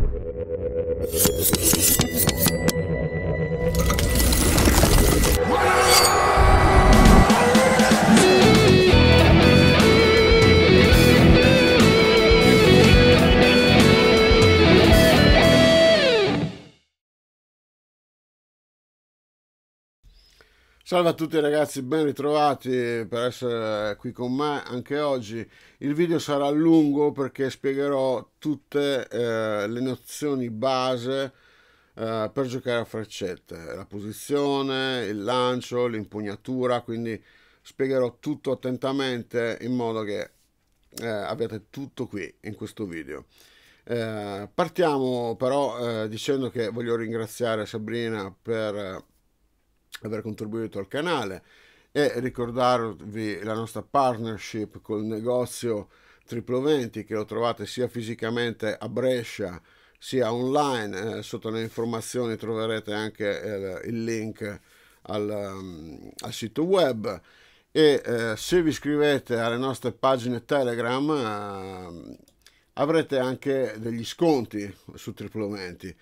Thank you. Salve a tutti ragazzi, ben ritrovati per essere qui con me anche oggi. Il video sarà lungo perché spiegherò tutte eh, le nozioni base eh, per giocare a freccette, la posizione, il lancio, l'impugnatura, quindi spiegherò tutto attentamente in modo che eh, abbiate tutto qui in questo video. Eh, partiamo però eh, dicendo che voglio ringraziare Sabrina per aver contribuito al canale e ricordarvi la nostra partnership col negozio Triplo 20 che lo trovate sia fisicamente a Brescia sia online eh, sotto le informazioni troverete anche eh, il link al, um, al, sito web e eh, se vi iscrivete alle nostre pagine Telegram ehm, avrete anche degli sconti su Triplo 20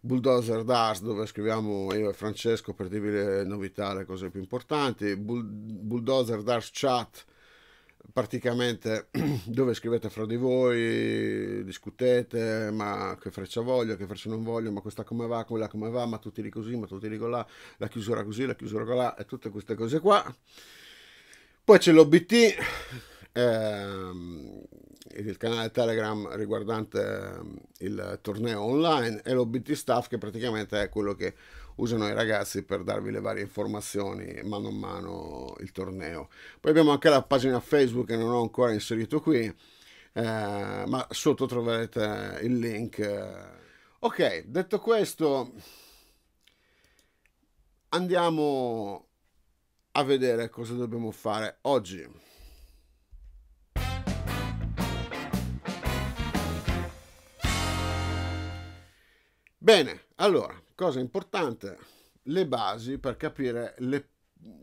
Bulldozer Dars dove scriviamo io e Francesco per dirvi le novità, le cose più importanti, Bulldozer Dars Chat praticamente dove scrivete fra di voi, discutete, ma che freccia voglio, che freccia non voglio, ma questa come va, quella come va, ma tutti lì così, ma tutti lì là, la chiusura così, la chiusura là e tutte queste cose qua. Poi c'è l'OBT, ehm, il canale Telegram riguardante ehm, il torneo online e l'OBT Staff che praticamente è quello che usano i ragazzi per darvi le varie informazioni mano a mano il torneo. Poi abbiamo anche la pagina Facebook che non ho ancora inserito qui, eh, ma sotto troverete il link. Ok, detto questo, andiamo a vedere cosa dobbiamo fare oggi. Bene, allora, cosa importante, le basi per capire le,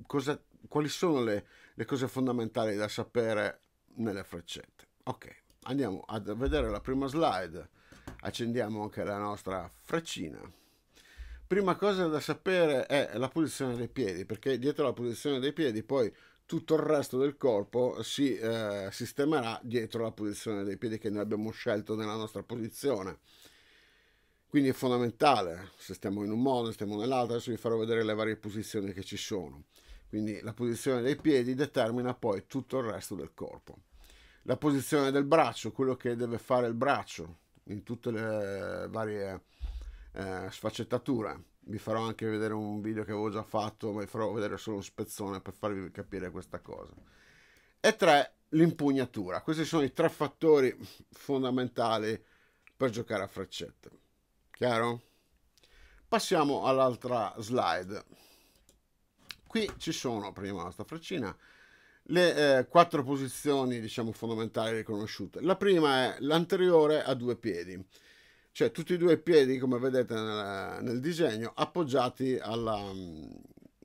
cosa, quali sono le, le cose fondamentali da sapere nelle freccette. Ok, andiamo a vedere la prima slide, accendiamo anche la nostra freccina. Prima cosa da sapere è la posizione dei piedi, perché dietro la posizione dei piedi poi tutto il resto del corpo si eh, sistemerà dietro la posizione dei piedi che noi abbiamo scelto nella nostra posizione. Quindi è fondamentale se stiamo in un modo, se stiamo nell'altro. Adesso vi farò vedere le varie posizioni che ci sono. Quindi la posizione dei piedi determina poi tutto il resto del corpo. La posizione del braccio, quello che deve fare il braccio in tutte le varie eh, sfaccettature. Vi farò anche vedere un video che avevo già fatto, ma vi farò vedere solo un spezzone per farvi capire questa cosa. E tre, l'impugnatura. Questi sono i tre fattori fondamentali per giocare a freccette. Chiaro? Passiamo all'altra slide. Qui ci sono, prima la freccina, le eh, quattro posizioni diciamo fondamentali riconosciute. La prima è l'anteriore a due piedi, cioè tutti e due i piedi, come vedete nel, nel disegno, appoggiati alla,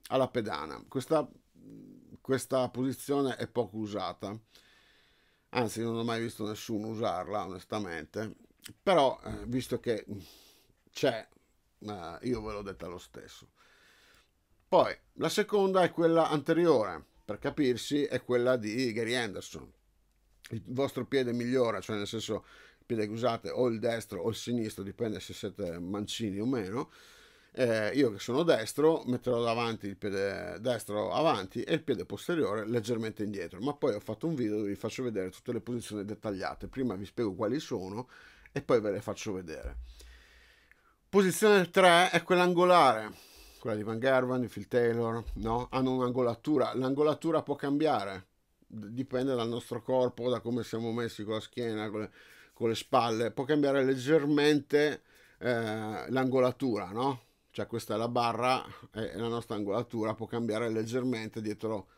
alla pedana. Questa, questa posizione è poco usata, anzi non ho mai visto nessuno usarla onestamente, però eh, visto che c'è, ma io ve l'ho detta lo stesso. Poi la seconda è quella anteriore, per capirsi, è quella di Gary Anderson. Il vostro piede migliora, cioè nel senso il piede che usate o il destro o il sinistro, dipende se siete mancini o meno. Eh, io che sono destro metterò davanti il piede destro avanti e il piede posteriore leggermente indietro ma poi ho fatto un video dove vi faccio vedere tutte le posizioni dettagliate prima vi spiego quali sono e poi ve le faccio vedere Posizione 3 è quella angolare, quella di Van Gerwen, di Phil Taylor, no? Hanno un'angolatura, l'angolatura può cambiare, dipende dal nostro corpo, da come siamo messi con la schiena, con le, con le spalle, può cambiare leggermente eh, l'angolatura, no? Cioè questa è la barra e la nostra angolatura può cambiare leggermente dietro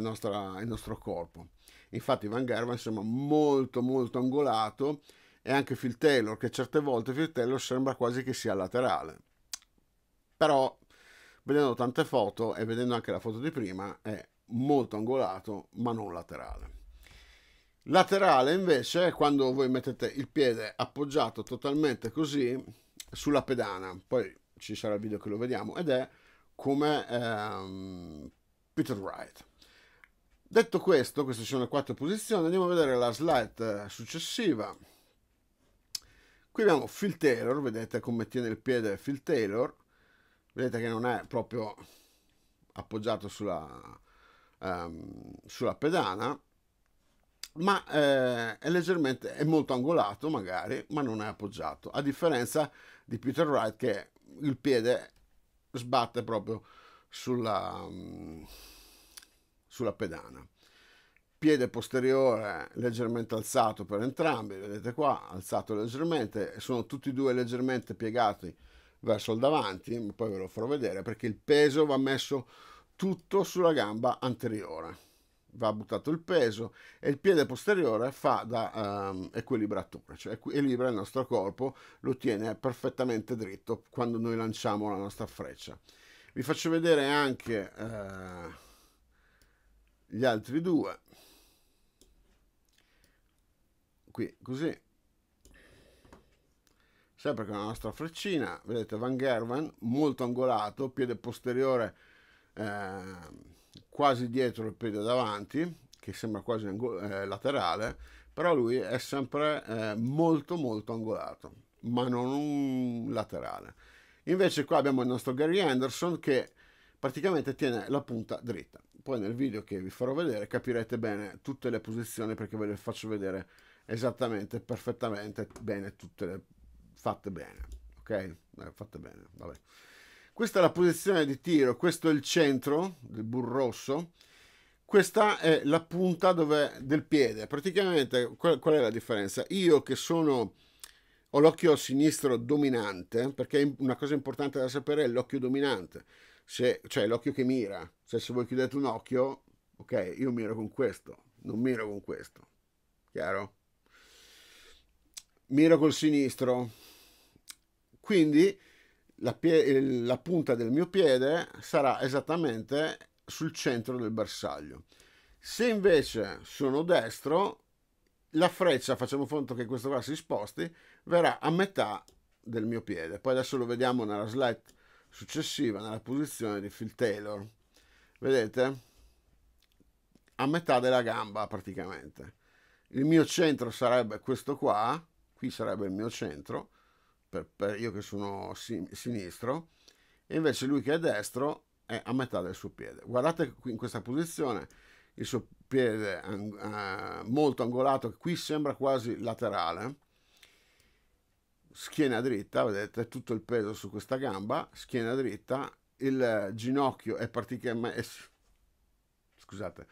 nostra, il nostro corpo. Infatti Van Gerwen sembra molto molto angolato e anche Phil Taylor, che certe volte Phil Taylor sembra quasi che sia laterale. Però vedendo tante foto e vedendo anche la foto di prima è molto angolato ma non laterale. Laterale invece è quando voi mettete il piede appoggiato totalmente così sulla pedana, poi ci sarà il video che lo vediamo ed è come ehm, Peter Wright. Detto questo, queste sono le quattro posizioni, andiamo a vedere la slide eh, successiva. Qui abbiamo Phil Taylor, vedete come tiene il piede Phil Taylor, vedete che non è proprio appoggiato sulla, um, sulla pedana, ma eh, è leggermente, è molto angolato magari, ma non è appoggiato, a differenza di Peter Wright che il piede sbatte proprio sulla, um, sulla pedana piede posteriore leggermente alzato per entrambi, vedete qua, alzato leggermente, sono tutti e due leggermente piegati verso il davanti, poi ve lo farò vedere perché il peso va messo tutto sulla gamba anteriore, va buttato il peso e il piede posteriore fa da um, equilibratore, cioè equilibra il nostro corpo, lo tiene perfettamente dritto quando noi lanciamo la nostra freccia. Vi faccio vedere anche eh, gli altri due qui così sempre con la nostra freccina vedete Van Gerven molto angolato piede posteriore eh, quasi dietro il piede davanti che sembra quasi eh, laterale però lui è sempre eh, molto molto angolato ma non un laterale invece qua abbiamo il nostro Gary Anderson che praticamente tiene la punta dritta poi nel video che vi farò vedere capirete bene tutte le posizioni perché ve le faccio vedere esattamente, perfettamente bene, tutte le, fatte bene, ok? Eh, fatte bene, vabbè. Questa è la posizione di tiro, questo è il centro del burro rosso, questa è la punta dove, del piede. Praticamente qual, qual, è la differenza? Io che sono ho l'occhio sinistro dominante, perché una cosa importante da sapere è l'occhio dominante, se, cioè l'occhio che mira. Cioè, se voi chiudete un occhio, ok, io miro con questo, non miro con questo. Chiaro? miro col sinistro, quindi la, la punta del mio piede sarà esattamente sul centro del bersaglio. Se invece sono destro, la freccia, facciamo conto che questo qua si sposti, verrà a metà del mio piede. Poi adesso lo vediamo nella slide successiva, nella posizione di Phil Taylor. Vedete? A metà della gamba praticamente. Il mio centro sarebbe questo qua, qui sarebbe il mio centro, per, per io che sono sinistro, e invece lui che è destro è a metà del suo piede. Guardate qui in questa posizione il suo piede eh, molto angolato, che qui sembra quasi laterale, schiena dritta, vedete tutto il peso su questa gamba, schiena dritta, il ginocchio è praticamente... scusate,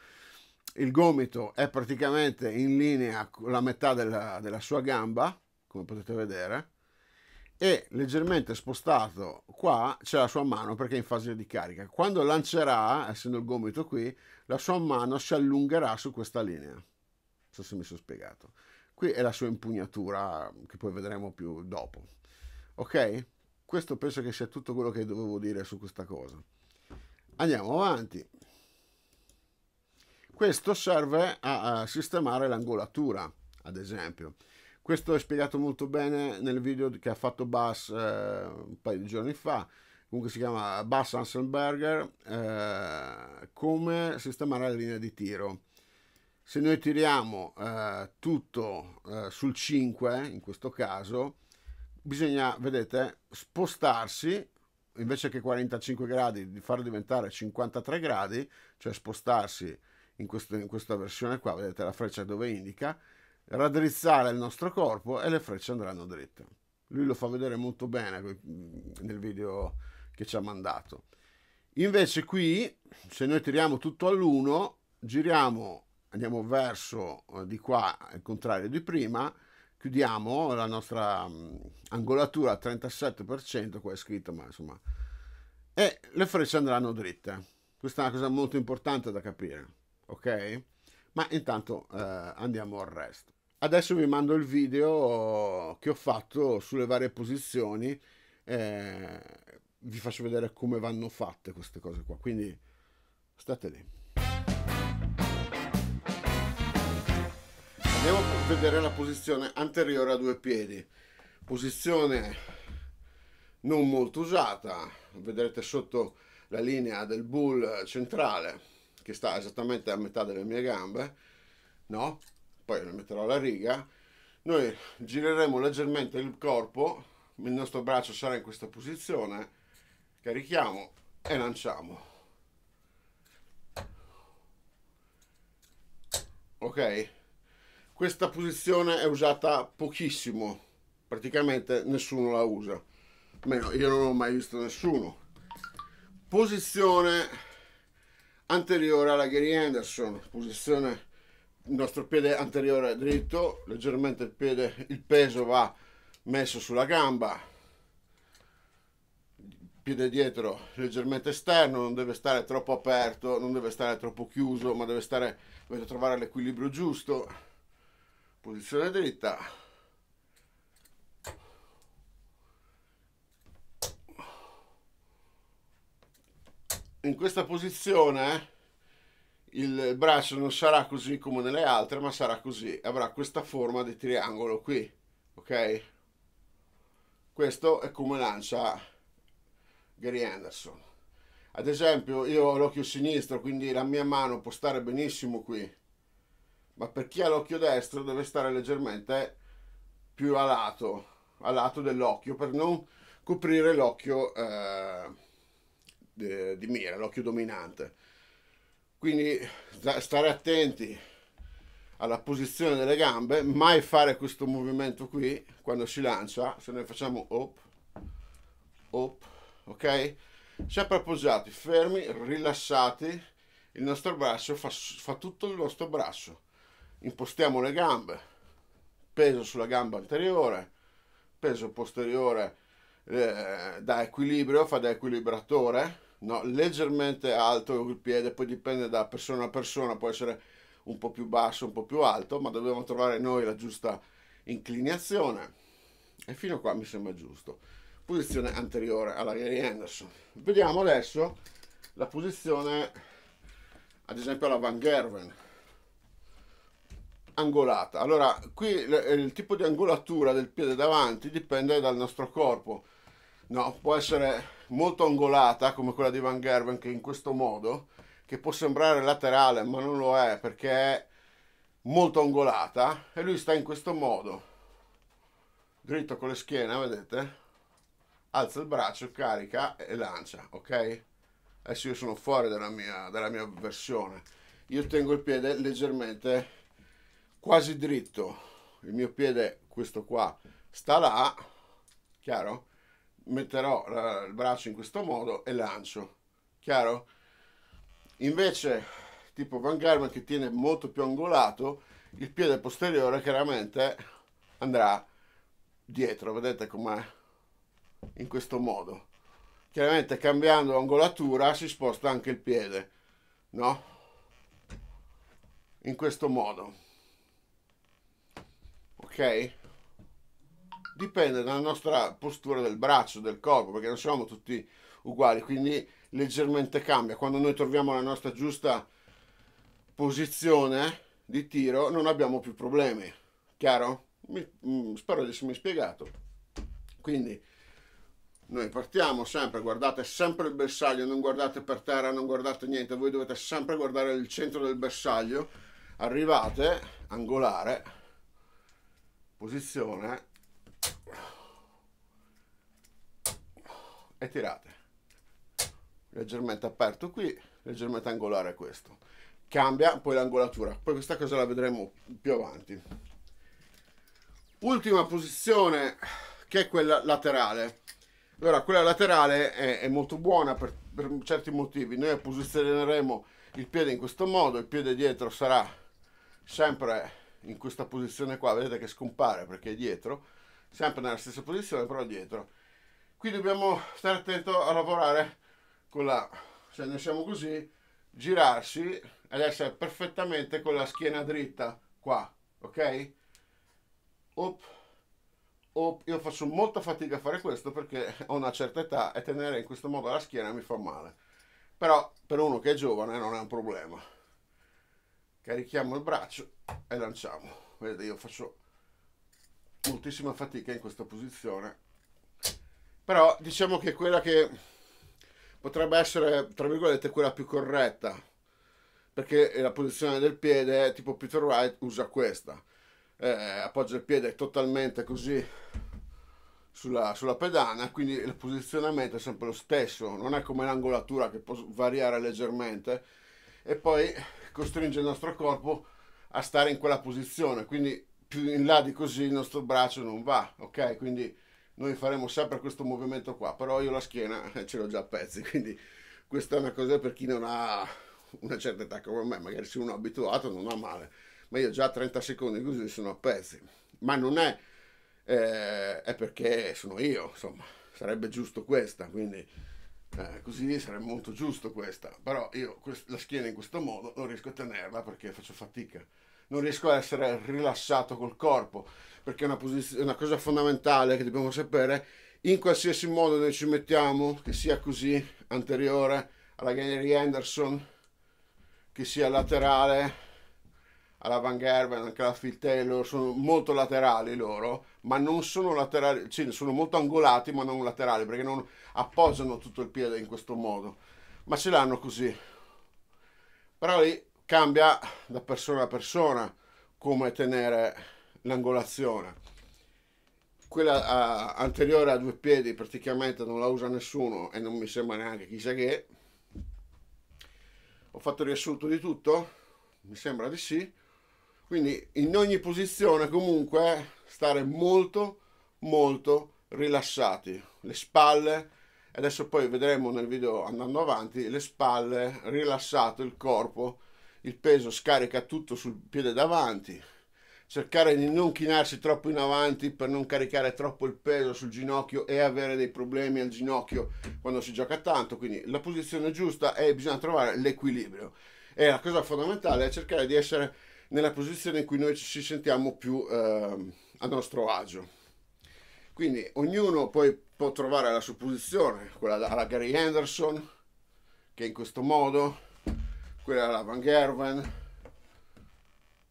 il gomito è praticamente in linea con la metà della, della sua gamba, come potete vedere, e leggermente spostato qua c'è la sua mano perché è in fase di carica. Quando lancerà, essendo il gomito qui, la sua mano si allungherà su questa linea. Non so se mi sono spiegato. Qui è la sua impugnatura che poi vedremo più dopo. Ok? Questo penso che sia tutto quello che dovevo dire su questa cosa. Andiamo avanti. Questo serve a, a sistemare l'angolatura, ad esempio. Questo è spiegato molto bene nel video che ha fatto Bass eh, un paio di giorni fa, comunque si chiama Bass Hanselberger, eh, come sistemare la linea di tiro. Se noi tiriamo eh, tutto eh, sul 5, in questo caso, bisogna, vedete, spostarsi invece che 45 gradi, di farlo diventare 53 gradi, cioè spostarsi in, questo, in questa versione qua, vedete la freccia dove indica, raddrizzare il nostro corpo e le frecce andranno dritte. Lui lo fa vedere molto bene mm, nel video che ci ha mandato. Invece qui, se noi tiriamo tutto all'uno, giriamo, andiamo verso eh, di qua, al contrario di prima, chiudiamo la nostra mm, angolatura al 37%, qua è scritto, ma insomma, e le frecce andranno dritte. Questa è una cosa molto importante da capire, ok? Ma intanto eh, andiamo al resto. Adesso vi mando il video che ho fatto sulle varie posizioni, eh, vi faccio vedere come vanno fatte queste cose qua, quindi state lì. Andiamo a vedere la posizione anteriore a due piedi, posizione non molto usata, vedrete sotto la linea del bull centrale che sta esattamente a metà delle mie gambe, no? poi la metterò alla riga, noi gireremo leggermente il corpo, il nostro braccio sarà in questa posizione, carichiamo e lanciamo. Ok? Questa posizione è usata pochissimo, praticamente nessuno la usa, almeno io non ho mai visto nessuno. Posizione anteriore alla Gary Anderson, posizione il nostro piede anteriore dritto, leggermente il, piede, il peso va messo sulla gamba, il piede dietro leggermente esterno, non deve stare troppo aperto, non deve stare troppo chiuso, ma deve, stare, deve trovare l'equilibrio giusto, posizione dritta, in questa posizione il braccio non sarà così come nelle altre, ma sarà così, avrà questa forma di triangolo qui, ok? Questo è come lancia Gary Anderson. Ad esempio, io ho l'occhio sinistro, quindi la mia mano può stare benissimo qui, ma per chi ha l'occhio destro deve stare leggermente più a lato, a lato dell'occhio, per non coprire l'occhio eh, di mira, l'occhio dominante quindi stare attenti alla posizione delle gambe, mai fare questo movimento qui quando si lancia, se noi facciamo op op ok? Sempre appoggiati, fermi, rilassati, il nostro braccio fa, fa tutto il nostro braccio. Impostiamo le gambe, peso sulla gamba anteriore, peso posteriore eh, da equilibrio, fa da equilibratore, no, leggermente alto il piede, poi dipende da persona a persona, può essere un po' più basso, un po' più alto, ma dobbiamo trovare noi la giusta inclinazione. E fino a qua mi sembra giusto. Posizione anteriore alla Gary Anderson. Vediamo adesso la posizione, ad esempio, alla Van Gerven. Angolata. Allora, qui il tipo di angolatura del piede davanti dipende dal nostro corpo. No, può essere molto angolata come quella di Van Gerwen che in questo modo che può sembrare laterale ma non lo è perché è molto angolata e lui sta in questo modo dritto con le schiena vedete alza il braccio carica e lancia ok adesso io sono fuori dalla mia, dalla mia versione io tengo il piede leggermente quasi dritto il mio piede questo qua sta là chiaro metterò la, il braccio in questo modo e lancio, chiaro? Invece tipo Van Garman che tiene molto più angolato, il piede posteriore chiaramente andrà dietro, vedete com'è? In questo modo. Chiaramente cambiando angolatura si sposta anche il piede, no? In questo modo. Ok? dipende dalla nostra postura del braccio, del corpo, perché non siamo tutti uguali, quindi leggermente cambia. Quando noi troviamo la nostra giusta posizione di tiro non abbiamo più problemi, chiaro? Mi, mm, spero di essermi spiegato. Quindi noi partiamo sempre, guardate sempre il bersaglio, non guardate per terra, non guardate niente, voi dovete sempre guardare il centro del bersaglio, arrivate, angolare, posizione, e tirate leggermente aperto qui leggermente angolare questo cambia poi l'angolatura poi questa cosa la vedremo più avanti ultima posizione che è quella laterale allora quella laterale è, è molto buona per, per certi motivi noi posizioneremo il piede in questo modo il piede dietro sarà sempre in questa posizione qua vedete che scompare perché è dietro sempre nella stessa posizione però dietro qui dobbiamo stare attento a lavorare con la se ne siamo così girarsi ed essere perfettamente con la schiena dritta qua ok op, op. io faccio molta fatica a fare questo perché ho una certa età e tenere in questo modo la schiena mi fa male però per uno che è giovane non è un problema carichiamo il braccio e lanciamo vedete io faccio moltissima fatica in questa posizione però diciamo che quella che potrebbe essere, tra virgolette, quella più corretta, perché la posizione del piede, tipo Peter Wright usa questa, eh, appoggia il piede totalmente così sulla, sulla, pedana, quindi il posizionamento è sempre lo stesso, non è come l'angolatura che può variare leggermente e poi costringe il nostro corpo a stare in quella posizione, quindi più in là di così il nostro braccio non va, ok? Quindi noi faremo sempre questo movimento qua, però io la schiena ce l'ho già a pezzi, quindi questa è una cosa per chi non ha una certa età come me, magari se uno è abituato non ha male, ma io già a 30 secondi così sono a pezzi, ma non è, eh, è perché sono io, insomma, sarebbe giusto questa, quindi eh, così sarebbe molto giusto questa, però io quest- la schiena in questo modo non riesco a tenerla perché faccio fatica non riesco a essere rilassato col corpo, perché è una, posiz- una cosa fondamentale che dobbiamo sapere. In qualsiasi modo noi ci mettiamo, che sia così anteriore alla Gary Anderson, che sia laterale alla Van Gerwen, anche alla Phil Taylor, sono molto laterali loro, ma non sono laterali, cioè sono molto angolati ma non laterali, perché non appoggiano tutto il piede in questo modo, ma ce l'hanno così. Però lì cambia da persona a persona come tenere l'angolazione. Quella a, anteriore a due piedi praticamente non la usa nessuno e non mi sembra neanche chissà che. Ho fatto riassunto di tutto? Mi sembra di sì. Quindi in ogni posizione comunque stare molto molto rilassati. Le spalle, adesso poi vedremo nel video andando avanti, le spalle rilassato, il corpo il peso scarica tutto sul piede davanti, cercare di non chinarsi troppo in avanti per non caricare troppo il peso sul ginocchio e avere dei problemi al ginocchio quando si gioca tanto, quindi la posizione giusta è bisogna trovare l'equilibrio. E la cosa fondamentale è cercare di essere nella posizione in cui noi ci sentiamo più eh, a nostro agio. Quindi ognuno poi può trovare la sua posizione, quella alla Gary Anderson, che in questo modo quella la Van Gerven,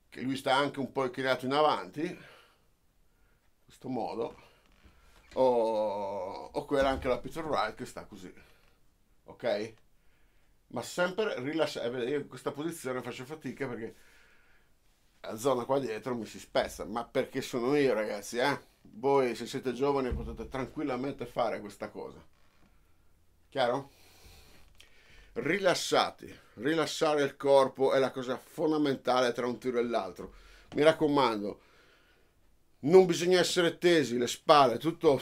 che lui sta anche un po' creato in avanti, in questo modo, o, o quella anche la Peter Wright che sta così, ok? Ma sempre rilasciare, eh, io in questa posizione faccio fatica perché la zona qua dietro mi si spezza, ma perché sono io ragazzi, eh? Voi se siete giovani potete tranquillamente fare questa cosa. Chiaro? rilassati. Rilassare il corpo è la cosa fondamentale tra un tiro e l'altro. Mi raccomando, non bisogna essere tesi, le spalle, tutto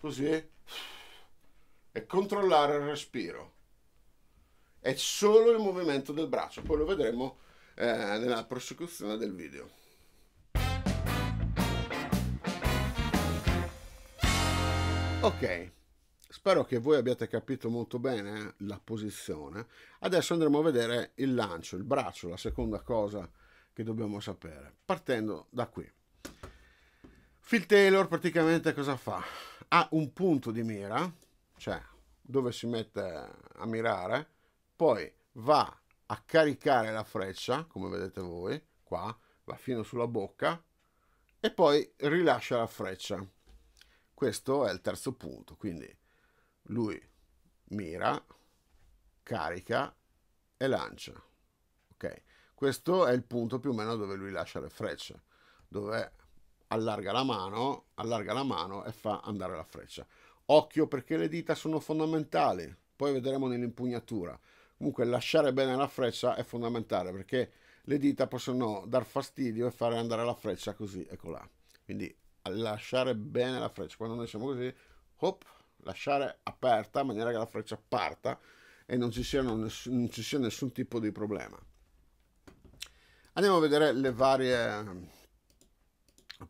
così. E controllare il respiro. È solo il movimento del braccio, poi lo vedremo eh, nella prosecuzione del video. Ok, Spero che voi abbiate capito molto bene eh, la posizione. Adesso andremo a vedere il lancio, il braccio, la seconda cosa che dobbiamo sapere, partendo da qui. Phil Taylor praticamente cosa fa? Ha un punto di mira, cioè dove si mette a mirare, poi va a caricare la freccia, come vedete voi, qua, va fino sulla bocca e poi rilascia la freccia. Questo è il terzo punto, quindi lui mira, carica e lancia. Ok, questo è il punto più o meno dove lui lascia le frecce, dove allarga la mano, allarga la mano e fa andare la freccia. Occhio perché le dita sono fondamentali, poi vedremo nell'impugnatura. Comunque lasciare bene la freccia è fondamentale perché le dita possono dar fastidio e fare andare la freccia così, eccola. Quindi lasciare bene la freccia. Quando noi siamo così, hop, lasciare aperta in maniera che la freccia parta e non ci, ness- non ci sia nessun tipo di problema. Andiamo a vedere le varie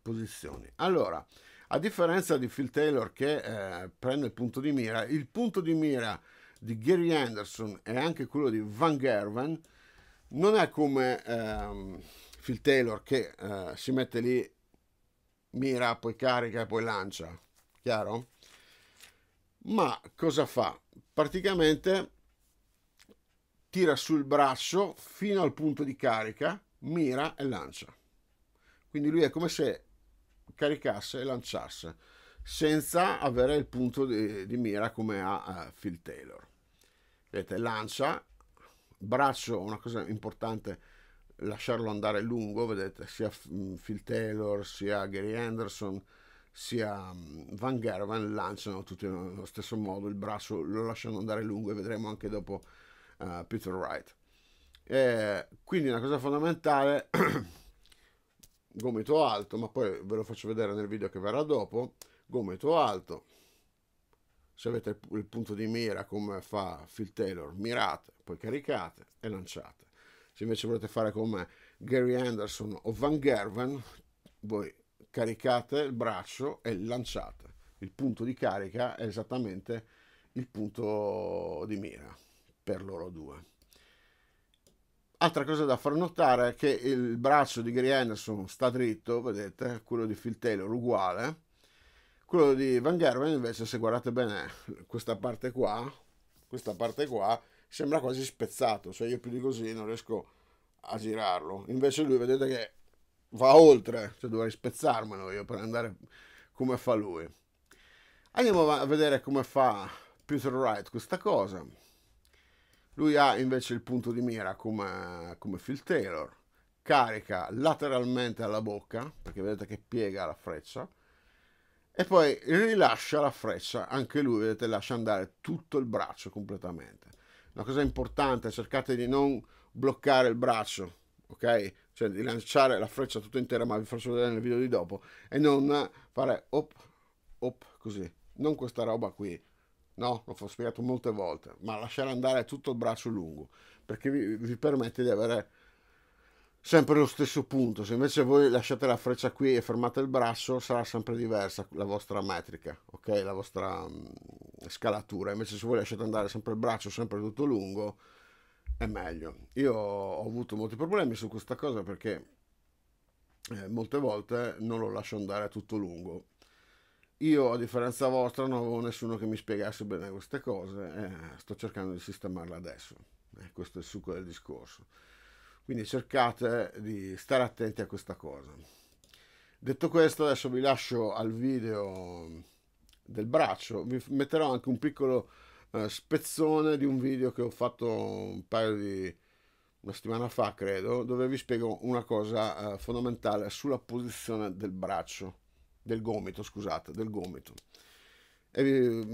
posizioni. Allora, a differenza di Phil Taylor che eh, prende il punto di mira, il punto di mira di Gary Anderson e anche quello di Van Gerven non è come ehm, Phil Taylor che eh, si mette lì, mira, poi carica e poi lancia, chiaro? ma cosa fa? Praticamente tira sul braccio fino al punto di carica, mira e lancia. Quindi lui è come se caricasse e lanciasse senza avere il punto di, di mira come ha uh, Phil Taylor. Vedete, lancia, braccio, una cosa importante, lasciarlo andare lungo, vedete, sia mm, Phil Taylor sia Gary Anderson sia mm, Van Gerwen lanciano tutti nello stesso modo, il braccio lo lasciano andare lungo e vedremo anche dopo uh, Peter Wright. E quindi una cosa fondamentale, gomito alto, ma poi ve lo faccio vedere nel video che verrà dopo, gomito alto, se avete il punto di mira come fa Phil Taylor, mirate, poi caricate e lanciate. Se invece volete fare come Gary Anderson o Van Gerwen, voi caricate il braccio e lanciate. Il punto di carica è esattamente il punto di mira per loro due. Altra cosa da far notare è che il braccio di Gary Anderson sta dritto, vedete, quello di Phil Taylor uguale, quello di Van Gerwen invece, se guardate bene questa parte qua, questa parte qua sembra quasi spezzato, cioè io più di così non riesco a girarlo. Invece lui vedete che va oltre, cioè dovrei spezzarmelo io per andare come fa lui. Andiamo a vedere come fa Peter Wright questa cosa. Lui ha invece il punto di mira come, come Phil Taylor, carica lateralmente alla bocca, perché vedete che piega la freccia, e poi rilascia la freccia, anche lui vedete lascia andare tutto il braccio completamente. Una cosa importante, cercate di non bloccare il braccio, ok? Cioè di lanciare la freccia tutta intera, ma vi faccio vedere nel video di dopo, e non fare op, op, così. Non questa roba qui, no? L'ho spiegato molte volte, ma lasciare andare tutto il braccio lungo, perché vi, vi permette di avere sempre lo stesso punto. Se invece voi lasciate la freccia qui e fermate il braccio, sarà sempre diversa la vostra metrica, ok? La vostra um, scalatura. Invece se voi lasciate andare sempre il braccio, sempre tutto lungo, è meglio. Io ho avuto molti problemi su questa cosa perché eh, molte volte non lo lascio andare a tutto lungo. Io, a differenza vostra, non avevo nessuno che mi spiegasse bene queste cose eh, sto cercando di sistemarle adesso. Eh, questo è il succo del discorso. Quindi cercate di stare attenti a questa cosa. Detto questo, adesso vi lascio al video del braccio. Vi metterò anche un piccolo eh, spezzone di un video che ho fatto un paio di una settimana fa, credo, dove vi spiego una cosa eh, fondamentale sulla posizione del braccio, del gomito, scusate, del gomito. E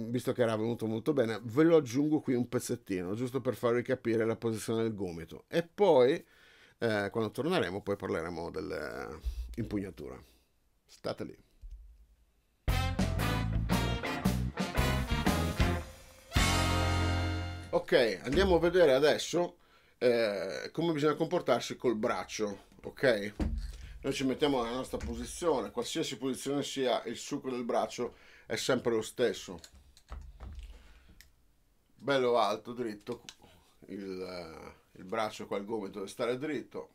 visto che era venuto molto bene, ve lo aggiungo qui un pezzettino, giusto per farvi capire la posizione del gomito. E poi, eh, quando torneremo, poi parleremo dell'impugnatura. Eh, State lì. andiamo a vedere adesso eh, come bisogna comportarsi col braccio ok noi ci mettiamo nella nostra posizione qualsiasi posizione sia il succo del braccio è sempre lo stesso bello alto dritto il, eh, il braccio qua il gomito deve stare dritto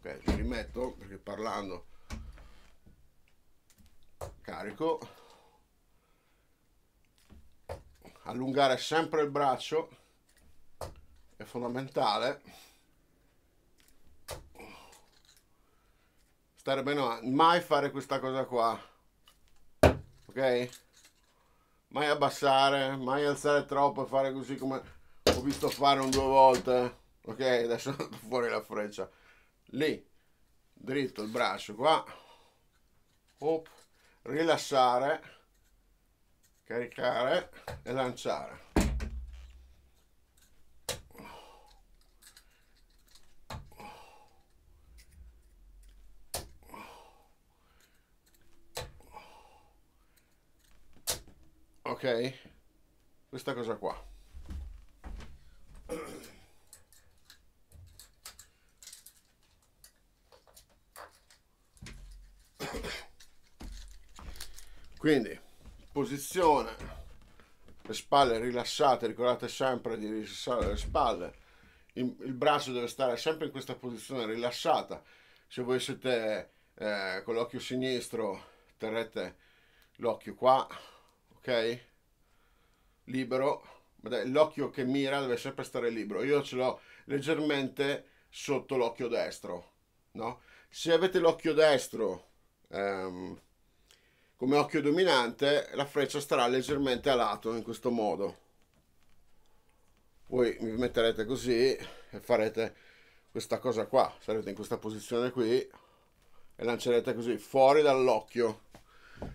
ok ci rimetto perché parlando carico allungare sempre il braccio è fondamentale stare bene mai fare questa cosa qua ok mai abbassare mai alzare troppo e fare così come ho visto fare un due volte ok adesso fuori la freccia lì dritto il braccio qua Op. rilassare caricare e lanciare ok? Questa cosa qua. Quindi, posizione, le spalle rilassate, ricordate sempre di rilassare le spalle, il, il braccio deve stare sempre in questa posizione rilassata. Se voi siete eh, con l'occhio sinistro, terrete l'occhio qua, ok? libero, l'occhio che mira deve sempre stare libero, io ce l'ho leggermente sotto l'occhio destro, no? Se avete l'occhio destro ehm, come occhio dominante, la freccia starà leggermente a lato in questo modo. Voi vi metterete così e farete questa cosa qua, sarete in questa posizione qui e lancerete così fuori dall'occhio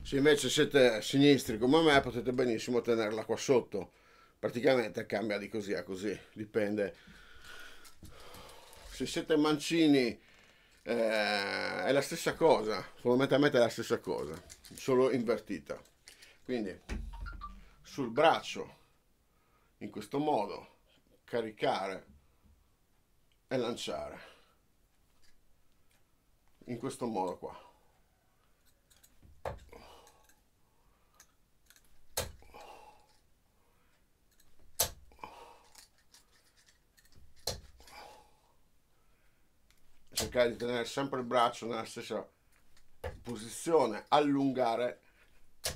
se invece siete sinistri come me potete benissimo tenerla qua sotto. Praticamente cambia di così a così, dipende. Se siete mancini eh, è la stessa cosa, fondamentalmente è la stessa cosa, solo invertita. Quindi sul braccio, in questo modo, caricare e lanciare. In questo modo qua. cercare di tenere sempre il braccio nella stessa posizione, allungare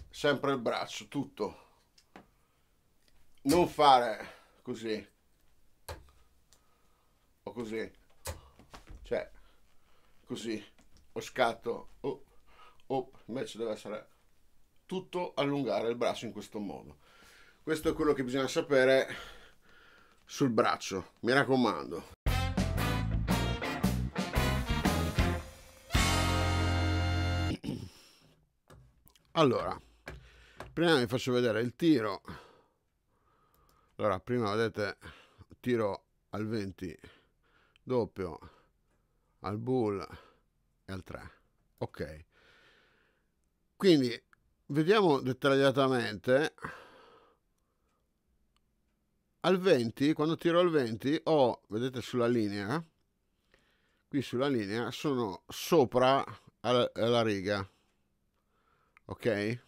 sempre il braccio, tutto. Non fare così o così, cioè così, o scatto, o, oh, o oh, invece deve essere tutto allungare il braccio in questo modo. Questo è quello che bisogna sapere sul braccio, mi raccomando. Allora, prima vi faccio vedere il tiro. Allora, prima vedete, tiro al 20, doppio, al bull e al 3. Ok. Quindi, vediamo dettagliatamente. Al 20, quando tiro al 20, ho, vedete sulla linea, qui sulla linea, sono sopra alla, riga ok?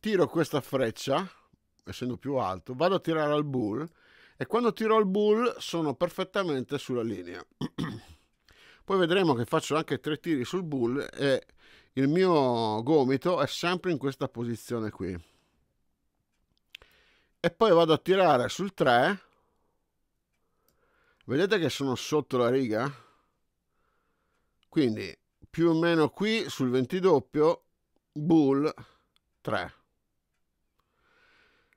Tiro questa freccia, essendo più alto, vado a tirare al bull e quando tiro al bull sono perfettamente sulla linea. Poi vedremo che faccio anche tre tiri sul bull e il mio gomito è sempre in questa posizione qui. E poi vado a tirare sul 3. Vedete che sono sotto la riga? Quindi più o meno qui sul 20 doppio bull 3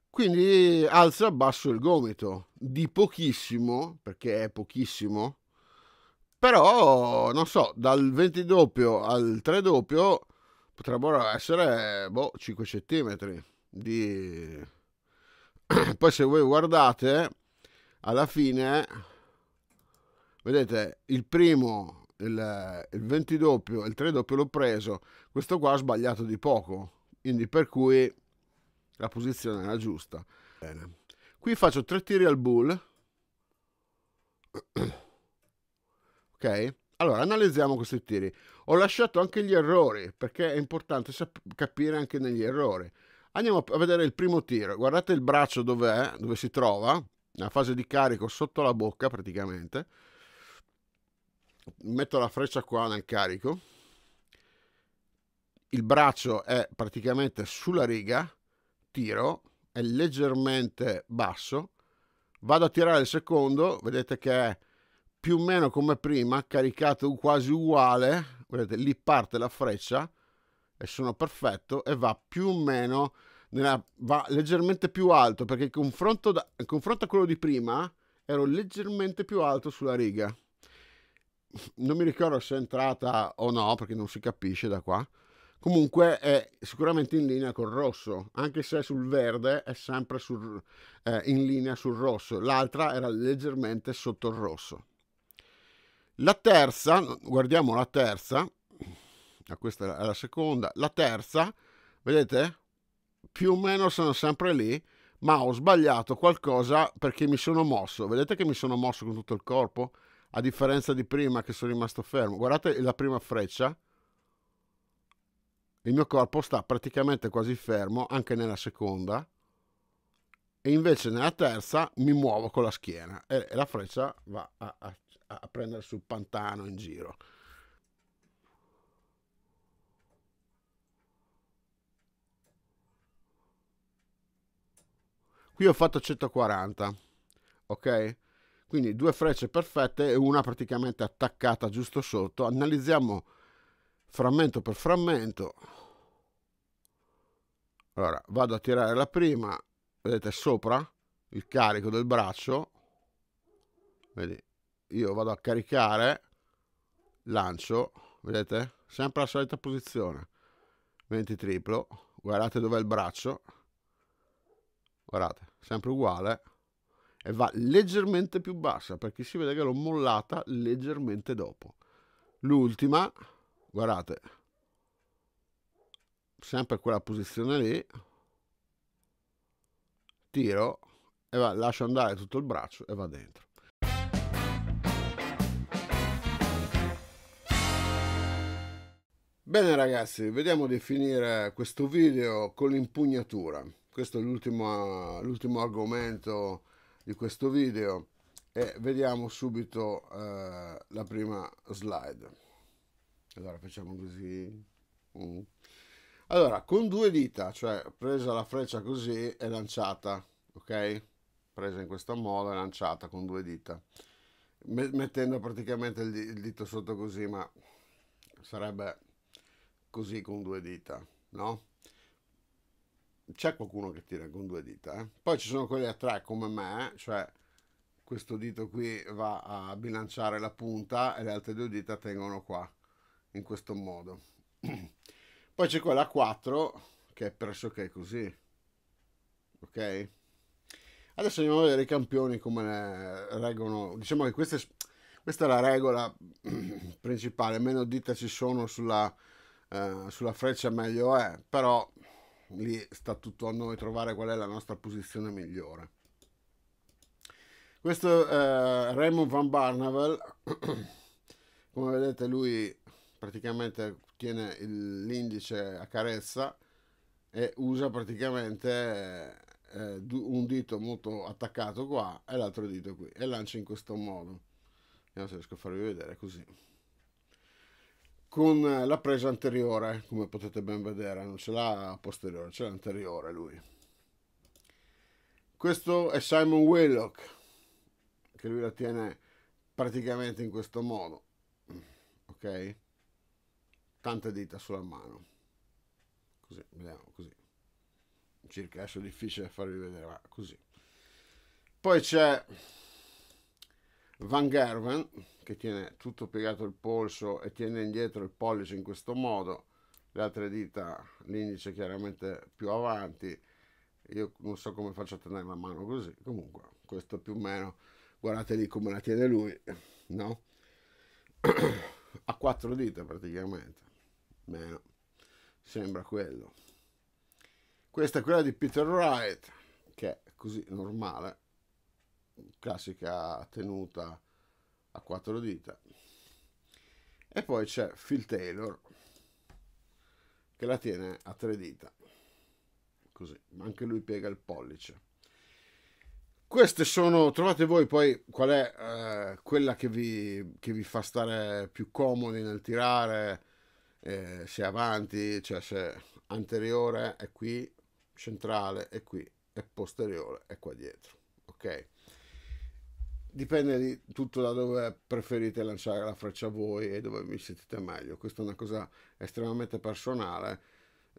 quindi alza abbasso il gomito di pochissimo perché è pochissimo però non so dal 20 doppio al 3 doppio potrebbero essere boh, 5 centimetri di poi se voi guardate alla fine vedete il primo il, il 20 doppio e il 3 doppio l'ho preso, questo qua ha sbagliato di poco, quindi per cui la posizione era giusta. Bene. Qui faccio tre tiri al bull. ok? Allora, analizziamo questi tiri. Ho lasciato anche gli errori, perché è importante capire anche negli errori. Andiamo a vedere il primo tiro. Guardate il braccio dov'è, dove si trova, nella fase di carico sotto la bocca praticamente metto la freccia qua nel carico il braccio è praticamente sulla riga tiro è leggermente basso vado a tirare il secondo vedete che è più o meno come prima caricato quasi uguale vedete lì parte la freccia e sono perfetto e va più o meno nella, va leggermente più alto perché il confronto, da, confronto a quello di prima ero leggermente più alto sulla riga non mi ricordo se è entrata o no perché non si capisce da qua comunque è sicuramente in linea col rosso anche se sul verde è sempre sul, eh, in linea sul rosso l'altra era leggermente sotto il rosso la terza guardiamo la terza questa è la seconda la terza vedete più o meno sono sempre lì ma ho sbagliato qualcosa perché mi sono mosso vedete che mi sono mosso con tutto il corpo a differenza di prima che sono rimasto fermo. Guardate la prima freccia, il mio corpo sta praticamente quasi fermo anche nella seconda e invece nella terza mi muovo con la schiena e, la freccia va a, a, a prendere sul pantano in giro. Qui ho fatto 140, ok? Quindi due frecce perfette e una praticamente attaccata giusto sotto. Analizziamo frammento per frammento. Allora, vado a tirare la prima, vedete sopra il carico del braccio. Vedi, io vado a caricare, lancio, vedete? Sempre la solita posizione. 20 triplo, guardate dov'è il braccio. Guardate, sempre uguale e va leggermente più bassa perché si vede che l'ho mollata leggermente dopo. L'ultima, guardate, sempre quella posizione lì, tiro e va, lascio andare tutto il braccio e va dentro. Bene ragazzi, vediamo di finire questo video con l'impugnatura. Questo è l'ultimo, argomento di questo video e vediamo subito eh, la prima slide. Allora facciamo così. Mm. Allora, con due dita, cioè presa la freccia così e lanciata, ok? Presa in questo modo e lanciata con due dita, mettendo praticamente il, dito sotto così, ma sarebbe così con due dita, no? c'è qualcuno che tira con due dita. Eh? Poi ci sono quelli a tre come me, cioè questo dito qui va a bilanciare la punta e le altre due dita tengono qua, in questo modo. Poi c'è quella a quattro che è pressoché così. Ok? Adesso andiamo a vedere i campioni come reggono. Diciamo che queste, questa è la regola principale, meno dita ci sono sulla, eh, sulla freccia meglio è, però lì sta tutto a noi trovare qual è la nostra posizione migliore. Questo eh, Raymond Van Barnavel, come vedete lui praticamente tiene l'indice a carezza e usa praticamente eh, eh un dito molto attaccato qua e l'altro dito qui e lancia in questo modo. Vediamo se riesco a farvi vedere così con eh, la presa anteriore, come potete ben vedere, non ce l'ha posteriore, ce l'ha anteriore lui. Questo è Simon Willock, che lui la tiene praticamente in questo modo, ok? Tante dita sulla mano, così, vediamo, così. Circa, adesso è difficile farvi vedere, ma così. Poi c'è Van Gerven, che tiene tutto piegato il polso e tiene indietro il pollice in questo modo, le altre dita, l'indice chiaramente più avanti, io non so come faccio a tenere la mano così, comunque questo più o meno, guardate lì come la tiene lui, no? a quattro dita praticamente, meno, sembra quello. Questa è quella di Peter Wright, che è così normale, classica tenuta a quattro dita. E poi c'è Phil Taylor che la tiene a tre dita. Così, ma anche lui piega il pollice. Queste sono, trovate voi poi qual è eh, quella che vi, che vi, fa stare più comodi nel tirare, eh, se avanti, cioè se anteriore è qui, centrale è qui e posteriore è qua dietro. Ok? dipende di tutto da dove preferite lanciare la freccia voi e dove vi sentite meglio. Questa è una cosa estremamente personale.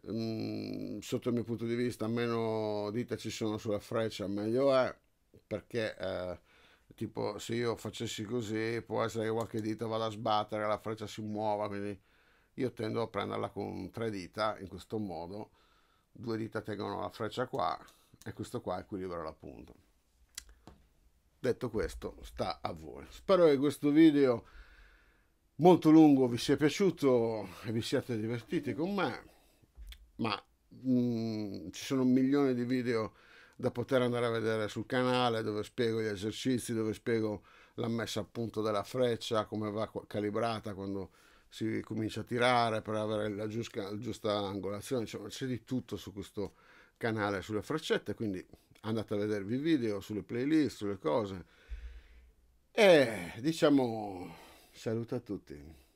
Mm, sotto il mio punto di vista, meno dita ci sono sulla freccia, meglio è perché. Eh, tipo, se io facessi così, può essere che qualche dita vada a sbattere, la freccia si muova, quindi io tendo a prenderla con tre dita in questo modo. Due dita tengono la freccia qua e questo qua equilibra la punta. Detto questo, sta a voi. Spero che questo video molto lungo vi sia piaciuto e vi siate divertiti con me, ma mh, mm, ci sono un milione di video da poter andare a vedere sul canale dove spiego gli esercizi, dove spiego la messa a punto della freccia, come va calibrata quando si comincia a tirare per avere la giusta, la giusta angolazione, cioè, c'è di tutto su questo canale sulle freccette, quindi andate a vedervi i video sulle playlist, sulle cose. E diciamo saluto a tutti.